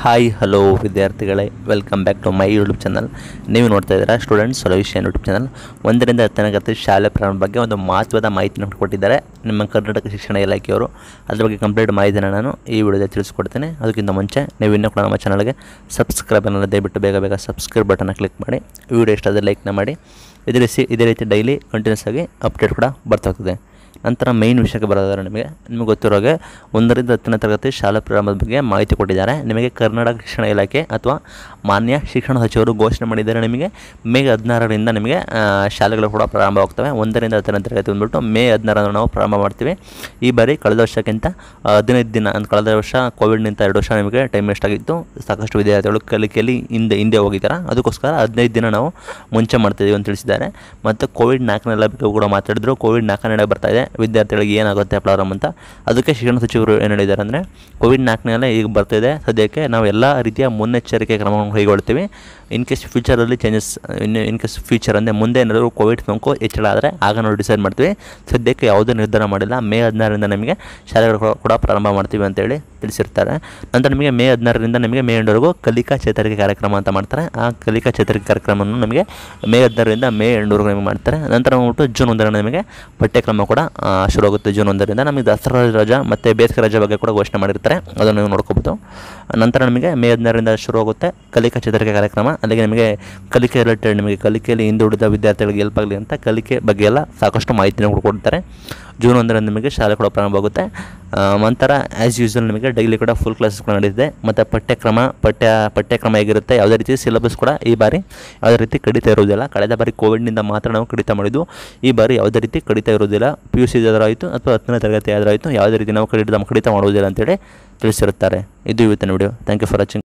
hi hello ವಿದ್ಯಾರ್ಥಿಗಳೇ welcome back to my YouTube channel ನೀವು ನೋಡ್ತಾ ಇದ್ದೀರಾ ಸ್ಟೂಡೆಂಟ್ಸ್ ಸೊಲ್ಯೂಷನ್ ಯೂಟ್ಯೂಬ್ ಚಾನಲ್ ಒಂದರಿಂದ ಹತ್ತನೇ ತರಗತಿ ಶಾಲೆ ಪ್ರಾರಂಭ ಬಗ್ಗೆ ಒಂದು ಮಹತ್ವದ ಮಾಹಿತಿಯನ್ನು ಕೊಟ್ಟಿದ್ದಾರೆ ನಿಮ್ಮ ಕರ್ನಾಟಕ ಶಿಕ್ಷಣ ಇಲಾಖೆಯವರು ಅದ್ರ ಬಗ್ಗೆ ಕಂಪ್ಲೀಟ್ ಮಾಹಿತಿನ ನಾನು ಈ ವಿಡಿಯೋದಲ್ಲಿ ತಿಳಿಸ್ಕೊಡ್ತೇನೆ ಅದಕ್ಕಿಂತ ಮುಂಚೆ ನೀವು ಇನ್ನೂ ಕೂಡ ನಮ್ಮ ಚಾನಲ್ಗೆ ಸಬ್ಸ್ಕ್ರೈಬ್ ಅನ್ನೋದು ದಯವಿಟ್ಟು ಬೇಗ ಬೇಗ ಸಬ್ಸ್ಕ್ರೈಬ್ ಬಟನ್ನ ಕ್ಲಿಕ್ ಮಾಡಿ ವಿಡಿಯೋ ಇಷ್ಟ ಆದರೆ ಲೈಕ್ನ ಮಾಡಿ ಇದೇ ರೀತಿ ಇದೇ ರೀತಿ ಡೈಲಿ ಕಂಟಿನ್ಯೂಸ್ ಆಗಿ ಅಪ್ಡೇಟ್ ಕೂಡ ಬರ್ತಾ ಹೋಗ್ತದೆ ನಂತರ ಮೈನ್ ವಿಷಯಕ್ಕೆ ಬರೋದಾದ್ರೆ ನಿಮಗೆ ನಿಮಗೆ ಗೊತ್ತಿರೋಗೆ ಒಂದರಿಂದ ಹತ್ತನೇ ತರಗತಿ ಶಾಲಾ ಪ್ರಾರಂಭದ ಬಗ್ಗೆ ಮಾಹಿತಿ ಕೊಟ್ಟಿದ್ದಾರೆ ನಿಮಗೆ ಕರ್ನಾಟಕ ಶಿಕ್ಷಣ ಇಲಾಖೆ ಅಥವಾ ಮಾನ್ಯ ಶಿಕ್ಷಣ ಸಚಿವರು ಘೋಷಣೆ ಮಾಡಿದ್ದಾರೆ ನಿಮಗೆ ಮೇ ಹದಿನಾರರಿಂದ ನಿಮಗೆ ಶಾಲೆಗಳು ಕೂಡ ಪ್ರಾರಂಭವಾಗ್ತವೆ ಒಂದರಿಂದ ಹತ್ತನೇ ತರಗತಿ ಬಂದುಬಿಟ್ಟು ಮೇ ಹದಿನಾರನ್ನು ನಾವು ಪ್ರಾರಂಭ ಮಾಡ್ತೀವಿ ಈ ಬಾರಿ ಕಳೆದ ವರ್ಷಕ್ಕಿಂತ ಹದಿನೈದು ದಿನ ಕಳೆದ ವರ್ಷ ಕೋವಿಡ್ನಿಂದ ಎರಡು ವರ್ಷ ನಿಮಗೆ ಟೈಮ್ ವೇಸ್ಟ್ ಆಗಿತ್ತು ಸಾಕಷ್ಟು ವಿದ್ಯಾರ್ಥಿಗಳು ಕಲಿಕೆಯಲ್ಲಿ ಹಿಂದೆ ಹಿಂದೆ ಹೋಗಿದ್ದಾರೆ ಅದಕ್ಕೋಸ್ಕರ ಹದಿನೈದು ದಿನ ನಾವು ಮುಂಚೆ ಮಾಡ್ತಿದ್ದೀವಿ ಅಂತ ತಿಳಿಸಿದ್ದಾರೆ ಮತ್ತು ಕೋವಿಡ್ ನಾಲ್ಕನೇ ಬಗ್ಗೆ ಕೂಡ ಮಾತಾಡಿದ್ರು ಕೋವಿಡ್ ನಾಲ್ಕನೇ ಬರ್ತಾ ಇದೆ ವಿದ್ಯಾರ್ಥಿಗಳಿಗೆ ಏನಾಗುತ್ತೆ ಪ್ರಾಬ್ಲಮ್ ಅಂತ ಅದಕ್ಕೆ ಶಿಕ್ಷಣ ಸಚಿವರು ಏನು ಹೇಳಿದ್ದಾರೆ ಅಂದರೆ ಕೋವಿಡ್ ನಾಲ್ಕನೇ ಈಗ ಬರ್ತಿದೆ ಸದ್ಯಕ್ಕೆ ನಾವು ಎಲ್ಲ ರೀತಿಯ ಮುನ್ನೆಚ್ಚರಿಕೆ ಕ್ರಮಗಳನ್ನು ಕೈಗೊಳ್ತೀವಿ ಇನ್ ಕೇಸ್ ಫ್ಯೂಚರಲ್ಲಿ ಚೇಂಜಸ್ ಇನ್ನು ಇನ್ ಕೇಸ್ ಫ್ಯೂಚರ್ ಅಂದರೆ ಮುಂದೆ ಏನಾದರೂ ಕೋವಿಡ್ ಸೋಂಕು ಹೆಚ್ಚಳ ಆದರೆ ಆಗ ನಾವು ಡಿಸೈಡ್ ಮಾಡ್ತೀವಿ ಸದ್ಯಕ್ಕೆ ಯಾವುದೇ ನಿರ್ಧಾರ ಮಾಡಿಲ್ಲ ಮೇ ಹದಿನಾರರಿಂದ ನಮಗೆ ಶಾಲೆಗಳು ಕೂಡ ಪ್ರಾರಂಭ ಮಾಡ್ತೀವಿ ಅಂತೇಳಿ ತಿಳಿಸಿರ್ತಾರೆ ನಂತರ ನಿಮಗೆ ಮೇ ಹದಿನಾರರಿಂದ ನಿಮಗೆ ಮೇ ಎಂಟರವರೆಗೂ ಕಲಿಕಾ ಚೇತರಿಕೆ ಕಾರ್ಯಕ್ರಮ ಅಂತ ಮಾಡ್ತಾರೆ ಆ ಕಲಿಕಾ ಚೇತರಿಕೆ ಕಾರ್ಯಕ್ರಮವನ್ನು ನಮಗೆ ಮೇ ಹದಿನಾರರಿಂದ ಮೇ ಎಂಟರವರೆಗೂ ನಿಮಗೆ ಮಾಡ್ತಾರೆ ನಂತರ ಹೋಗ್ಬಿಟ್ಟು ಜೂನ್ ಒಂದರ ನಿಮಗೆ ಪಠ್ಯಕ್ರಮ ಕೂಡ ಶುರುವಾಗುತ್ತೆ ಜೂನ್ ಒಂದರಿಂದ ನಮಗೆ ದಸರಾ ರಾಜ ಮತ್ತು ಬೇಸಿಗೆ ರಾಜ ಬಗ್ಗೆ ಕೂಡ ಘೋಷಣೆ ಮಾಡಿರ್ತಾರೆ ಅದನ್ನು ನೀವು ನೋಡ್ಕೋಬೋದು ನಂತರ ನಿಮಗೆ ಮೇ ಹದಿನಾರರಿಂದ ಶುರುವಾಗುತ್ತೆ ಕಲಿಕಾ ಚೇತರಿಕೆ ಕಾರ್ಯಕ್ರಮ ಅಲ್ಲಿಗೆ ನಿಮಗೆ ಕಲಿಕೆ ರಿಲೇಟೆಡ್ ನಿಮಗೆ ಕಲಿಕೆಯಲ್ಲಿ ಹಿಂದುಳಿದ ವಿದ್ಯಾರ್ಥಿಗಳಿಗೆ ಹೆಲ್ಪ್ ಆಗಲಿ ಅಂತ ಕಲಿಕೆ ಬಗ್ಗೆ ಎಲ್ಲ ಸಾಕಷ್ಟು ಮಾಹಿತಿನ ಕೊಡ್ತಾರೆ ಜೂನ್ ಒಂದರಿಂದ ನಿಮಗೆ ಶಾಲೆ ಕೂಡ ಪ್ರಾರಂಭ ಆಗುತ್ತೆ ನಂತರ ಆ್ಯಸ್ ಯೂಸ್ವಲ್ ನಿಮಗೆ ಡೈಲಿ ಕೂಡ ಫುಲ್ ಕ್ಲಾಸಸ್ ಕೂಡ ನಡೆದಿದೆ ಮತ್ತು ಪಠ್ಯಕ್ರಮ ಪಠ್ಯ ಪಠ್ಯಕ್ರಮ ಹೇಗಿರುತ್ತೆ ಯಾವುದೇ ರೀತಿ ಸಿಲೆಬಸ್ ಕೂಡ ಈ ಬಾರಿ ಯಾವುದೇ ರೀತಿ ಕಡಿತ ಇರೋದಿಲ್ಲ ಕಳೆದ ಬಾರಿ ಕೋವಿಡ್ನಿಂದ ಮಾತ್ರ ನಾವು ಕಡಿತ ಮಾಡಿದ್ದು ಈ ಬಾರಿ ಯಾವುದೇ ರೀತಿ ಕಡಿತ ಇರುವುದಿಲ್ಲ ಪಿ ಯು ಸಿ ಆಯಿತು ಅಥವಾ ಹತ್ತನೇ ತರಗತಿ ಆದರೂ ಯಾವುದೇ ರೀತಿ ನಾವು ಕಡಿತ ಕಡಿತ ಮಾಡುವುದಿಲ್ಲ ಅಂತೇಳಿ ತಿಳಿಸಿರುತ್ತಾರೆ ಇದು ಇವತ್ತಿನ video thank you for watching